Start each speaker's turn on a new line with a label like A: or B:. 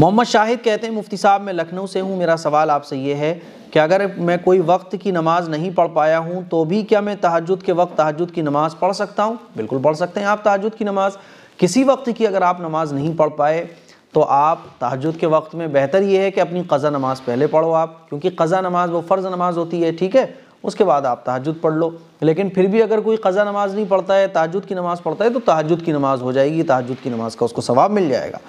A: मोहम्मद शाहिद कहते हैं मुफ्ती साहब मैं लखनऊ से हूँ मेरा सवाल आपसे ये है कि अगर मैं कोई वक्त की नमाज़ नहीं पढ़ पाया हूँ तो भी क्या मैं तहजद के वक्त तहजद की नमाज़ पढ़ सकता हूँ बिल्कुल पढ़ सकते हैं आप तहजद की नमाज़ किसी वक्त की अगर आप नमाज़ नहीं पढ़ पाए तो आप तहजद के वक्त में बेहतर ये है कि अपनी कज़ा नमाज़ पहले पढ़ो आप क्योंकि कज़ा नमाज़ वो फ़र्ज़ नमाज़ होती है ठीक है उसके बाद आप तहजद पढ़ लो लेकिन फिर भी अगर कोई कज़ा नमाज़ नहीं पढ़ता है तहजद की नमाज़ पढ़ता है तो तहजद की नमाज़ हो जाएगी तहजद की नमाज़ का उसको सवाब मिल जाएगा